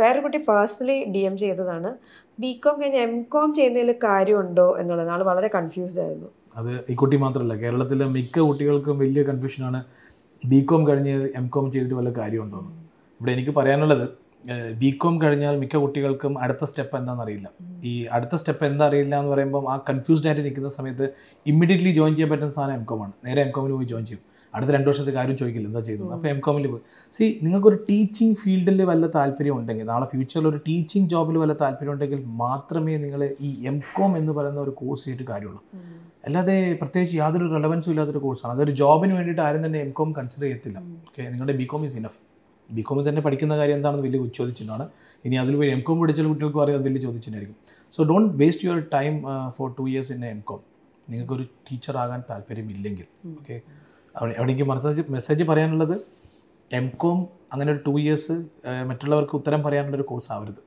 വേറെ കുട്ടി personally D M ചെയ്തതാണ് ബികോം കോം കഴിഞ്ഞ് എം കോം ചെയ്യുന്നതിൽ കാര്യമുണ്ടോ എന്നുള്ളത് ആൾ വളരെ കൺഫ്യൂസ്ഡ് ആയിരുന്നു അത് ഈ കുട്ടി മാത്രമല്ല കേരളത്തിലെ മിക്ക കുട്ടികൾക്കും വലിയ കൺഫ്യൂഷനാണ് ബി കോം കഴിഞ്ഞ് എം കോം ചെയ്തിട്ട് വല്ല കാര്യമുണ്ടോ എന്ന് ഇവിടെ എനിക്ക് പറയാനുള്ളത് ബി കോം കഴിഞ്ഞാൽ മിക്ക കുട്ടികൾക്കും അടുത്ത സ്റ്റെപ്പ് എന്താണെന്ന് അറിയില്ല ഈ അടുത്ത സ്റ്റെപ്പ് എന്താ അറിയില്ല എന്ന് പറയുമ്പോൾ ആ കൺഫ്യൂസ്ഡ് ആയിട്ട് നിൽക്കുന്ന സമയത്ത് ഇമ്മീഡിയറ്റ്ലി ജോയിൻ ചെയ്യാൻ പറ്റുന്ന സാധനം എം കോമാണ് നേരെ എം കോമിന് പോയി ജോയിൻ ചെയ്യും അടുത്ത രണ്ട് വർഷത്തേക്ക് ആരും ചോദിക്കില്ല എന്താ ചെയ്തത് അപ്പോൾ എം കോമിൽ പോയി സി നിങ്ങൾക്കൊരു ടീച്ചിങ് ഫീൽഡിൽ വല്ല താല്പര്യം ഉണ്ടെങ്കിൽ നാളെ ഫ്യൂച്ചറിൽ ഒരു ടീച്ചിങ് ജോബിൽ വല്ല താല്പര്യം ഉണ്ടെങ്കിൽ മാത്രമേ നിങ്ങൾ ഈ എം കോം എന്ന് പറയുന്ന ഒരു കോഴ്സ് ചെയ്തിട്ട് കാര്യമുള്ളൂ അല്ലാതെ പ്രത്യേകിച്ച് യാതൊരു റെലവൻസും ഇല്ലാത്തൊരു കോഴ്സാണ് അതൊരു ജോബിന് വേണ്ടിയിട്ട് ആരും തന്നെ എം കോം കൺസിഡർ ചെയ്യത്തില്ല ഓക്കെ നിങ്ങളുടെ B com is enough B കോമിൽ തന്നെ പഠിക്കുന്ന കാര്യം എന്താണെന്ന് വലിയ ചോദിച്ചിട്ടാണ് ഇനി അതിൽ എം കോം പഠിച്ച കുട്ടികൾക്ക് അറിയാം അത് വലിയ ചോദിച്ചിട്ടായിരിക്കും so don't waste your time for two years in M com നിങ്ങൾക്കൊരു ടീച്ചറാകാൻ താല്പര്യമില്ലെങ്കിൽ ഓക്കെ അവിടെ എനിക്ക് മനസ്സേജ് മെസ്സേജ് പറയാനുള്ളത് എം കോം അങ്ങനെ ഒരു ടു ഇയേഴ്സ് മറ്റുള്ളവർക്ക് ഉത്തരം പറയാനുള്ളൊരു കോഴ്സ് ആവരുത്